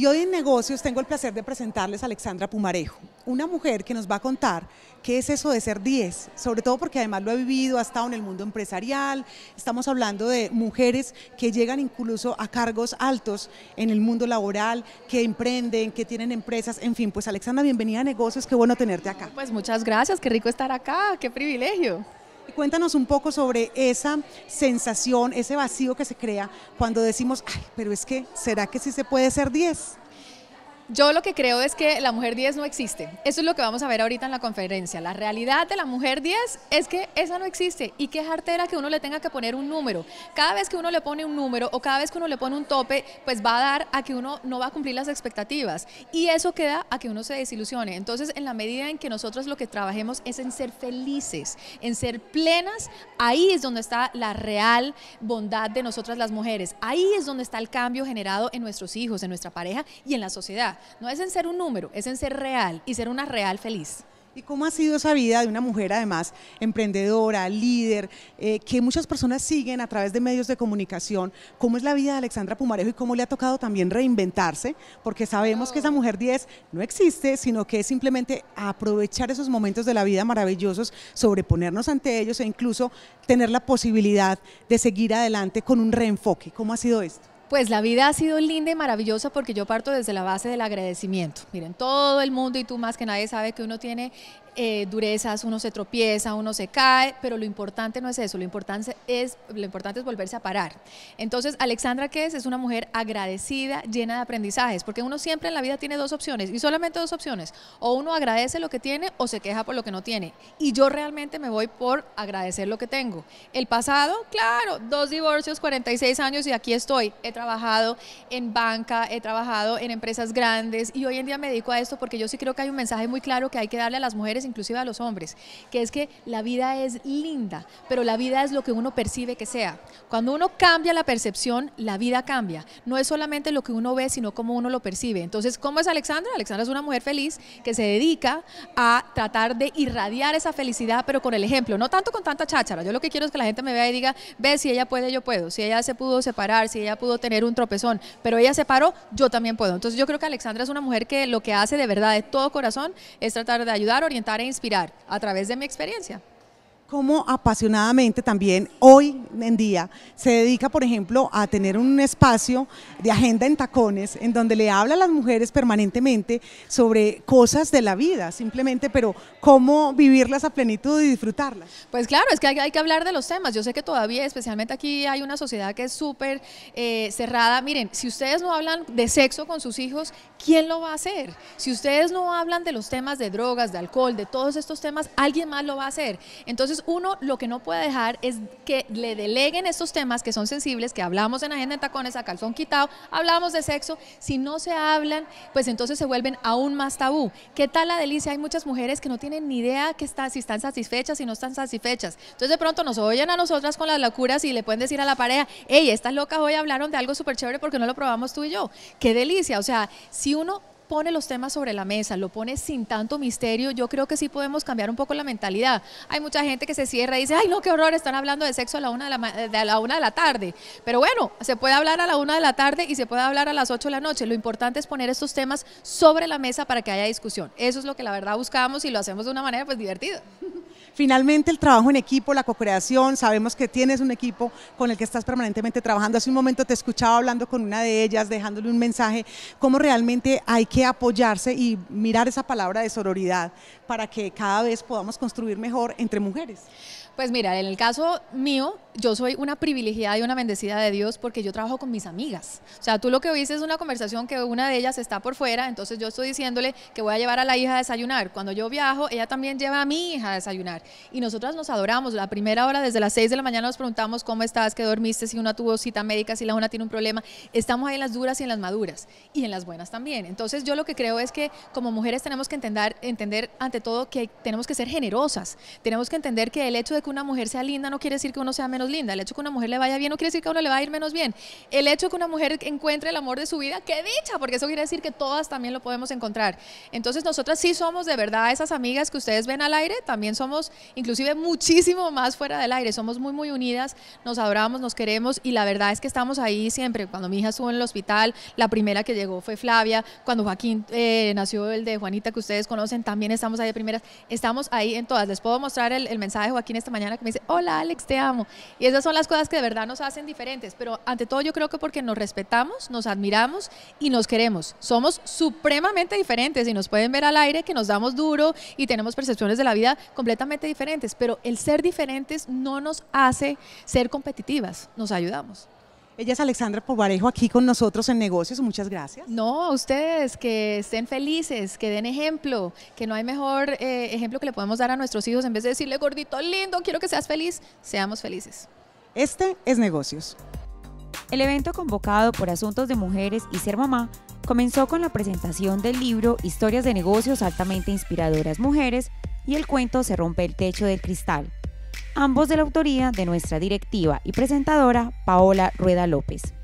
Y hoy en negocios tengo el placer de presentarles a Alexandra Pumarejo, una mujer que nos va a contar qué es eso de ser 10, sobre todo porque además lo ha vivido, ha estado en el mundo empresarial, estamos hablando de mujeres que llegan incluso a cargos altos en el mundo laboral, que emprenden, que tienen empresas, en fin, pues Alexandra, bienvenida a negocios, qué bueno tenerte acá. Pues muchas gracias, qué rico estar acá, qué privilegio. Cuéntanos un poco sobre esa sensación, ese vacío que se crea cuando decimos, ay, pero es que, ¿será que sí se puede ser 10? Yo lo que creo es que la mujer 10 no existe. Eso es lo que vamos a ver ahorita en la conferencia. La realidad de la mujer 10 es que esa no existe y qué jartera que uno le tenga que poner un número. Cada vez que uno le pone un número o cada vez que uno le pone un tope, pues va a dar a que uno no va a cumplir las expectativas y eso queda a que uno se desilusione. Entonces, en la medida en que nosotros lo que trabajemos es en ser felices, en ser plenas, ahí es donde está la real bondad de nosotras las mujeres. Ahí es donde está el cambio generado en nuestros hijos, en nuestra pareja y en la sociedad. No es en ser un número, es en ser real y ser una real feliz. ¿Y cómo ha sido esa vida de una mujer además emprendedora, líder, eh, que muchas personas siguen a través de medios de comunicación? ¿Cómo es la vida de Alexandra Pumarejo y cómo le ha tocado también reinventarse? Porque sabemos que esa mujer 10 no existe, sino que es simplemente aprovechar esos momentos de la vida maravillosos, sobreponernos ante ellos e incluso tener la posibilidad de seguir adelante con un reenfoque. ¿Cómo ha sido esto? Pues la vida ha sido linda y maravillosa porque yo parto desde la base del agradecimiento. Miren, todo el mundo y tú más que nadie sabe que uno tiene eh, durezas, uno se tropieza, uno se cae, pero lo importante no es eso, lo importante es, lo importante es volverse a parar. Entonces, Alexandra Ques es una mujer agradecida, llena de aprendizajes, porque uno siempre en la vida tiene dos opciones, y solamente dos opciones, o uno agradece lo que tiene o se queja por lo que no tiene. Y yo realmente me voy por agradecer lo que tengo. El pasado, claro, dos divorcios, 46 años y aquí estoy. He trabajado en banca, he trabajado en empresas grandes y hoy en día me dedico a esto porque yo sí creo que hay un mensaje muy claro que hay que darle a las mujeres, inclusive a los hombres, que es que la vida es linda, pero la vida es lo que uno percibe que sea. Cuando uno cambia la percepción, la vida cambia. No es solamente lo que uno ve, sino cómo uno lo percibe. Entonces, ¿cómo es Alexandra? Alexandra es una mujer feliz que se dedica a tratar de irradiar esa felicidad, pero con el ejemplo, no tanto con tanta cháchara. Yo lo que quiero es que la gente me vea y diga, ve, si ella puede, yo puedo. Si ella se pudo separar, si ella pudo tener un tropezón, pero ella se paró, yo también puedo. Entonces, yo creo que Alexandra es una mujer que lo que hace de verdad, de todo corazón, es tratar de ayudar, orientar a inspirar a través de mi experiencia cómo apasionadamente también hoy en día se dedica, por ejemplo, a tener un espacio de agenda en tacones, en donde le habla a las mujeres permanentemente sobre cosas de la vida, simplemente, pero cómo vivirlas a plenitud y disfrutarlas. Pues claro, es que hay, que hablar de los temas. Yo sé que todavía, especialmente aquí, hay una sociedad que es súper eh, cerrada. Miren, si ustedes no hablan de sexo con sus hijos, ¿quién lo va a hacer? Si ustedes no hablan de los temas de drogas, de alcohol, de todos estos temas, alguien más lo va a hacer. Entonces, uno lo que no puede dejar es que le deleguen estos temas que son sensibles, que hablamos en Agenda de Tacones, a calzón quitado, hablamos de sexo. Si no se hablan, pues entonces se vuelven aún más tabú. ¿Qué tal la delicia? Hay muchas mujeres que no tienen ni idea que está, si están satisfechas, si no están satisfechas. Entonces, de pronto nos oyen a nosotras con las locuras y le pueden decir a la pareja, hey, estas locas hoy hablaron de algo súper chévere porque no lo probamos tú y yo. ¡Qué delicia! O sea, si uno pone los temas sobre la mesa, lo pone sin tanto misterio, yo creo que sí podemos cambiar un poco la mentalidad. Hay mucha gente que se cierra y dice, ay no, qué horror, están hablando de sexo a la una de la, de la tarde. Pero bueno, se puede hablar a la una de la tarde y se puede hablar a las ocho de la noche. Lo importante es poner estos temas sobre la mesa para que haya discusión. Eso es lo que la verdad buscamos y lo hacemos de una manera pues divertida. Finalmente, el trabajo en equipo, la co-creación, sabemos que tienes un equipo con el que estás permanentemente trabajando. Hace un momento te escuchaba hablando con una de ellas, dejándole un mensaje, cómo realmente hay que apoyarse y mirar esa palabra de sororidad para que cada vez podamos construir mejor entre mujeres. Pues mira, en el caso mío, yo soy una privilegiada y una bendecida de Dios porque yo trabajo con mis amigas. O sea, tú lo que oíste es una conversación que una de ellas está por fuera, entonces yo estoy diciéndole que voy a llevar a la hija a desayunar. Cuando yo viajo, ella también lleva a mi hija a desayunar. Y nosotras nos adoramos. La primera hora, desde las 6 de la mañana, nos preguntamos cómo estás, qué dormiste, si una tuvo cita médica, si la una tiene un problema. Estamos ahí en las duras y en las maduras. Y en las buenas también. Entonces yo lo que creo es que como mujeres tenemos que entender, entender ante todo que tenemos que ser generosas. Tenemos que entender que el hecho de una mujer sea linda no quiere decir que uno sea menos linda. El hecho que una mujer le vaya bien no quiere decir que a uno le va a ir menos bien. El hecho que una mujer encuentre el amor de su vida, qué dicha, porque eso quiere decir que todas también lo podemos encontrar. Entonces nosotras sí somos de verdad esas amigas que ustedes ven al aire, también somos inclusive muchísimo más fuera del aire, somos muy muy unidas, nos adoramos, nos queremos y la verdad es que estamos ahí siempre. Cuando mi hija estuvo en el hospital, la primera que llegó fue Flavia, cuando Joaquín eh, nació el de Juanita que ustedes conocen, también estamos ahí de primeras, estamos ahí en todas. Les puedo mostrar el, el mensaje de Joaquín esta mañana que me dice, hola Alex, te amo. Y esas son las cosas que de verdad nos hacen diferentes, pero ante todo yo creo que porque nos respetamos, nos admiramos y nos queremos. Somos supremamente diferentes y nos pueden ver al aire que nos damos duro y tenemos percepciones de la vida completamente diferentes, pero el ser diferentes no nos hace ser competitivas, nos ayudamos. Ella es Alexandra Pobarejo, aquí con nosotros en Negocios. Muchas gracias. No, ustedes que estén felices, que den ejemplo, que no hay mejor eh, ejemplo que le podemos dar a nuestros hijos en vez de decirle gordito lindo, quiero que seas feliz, seamos felices. Este es Negocios. El evento convocado por Asuntos de Mujeres y Ser Mamá comenzó con la presentación del libro Historias de negocios altamente inspiradoras mujeres y el cuento Se rompe el techo del cristal ambos de la autoría de nuestra directiva y presentadora Paola Rueda López.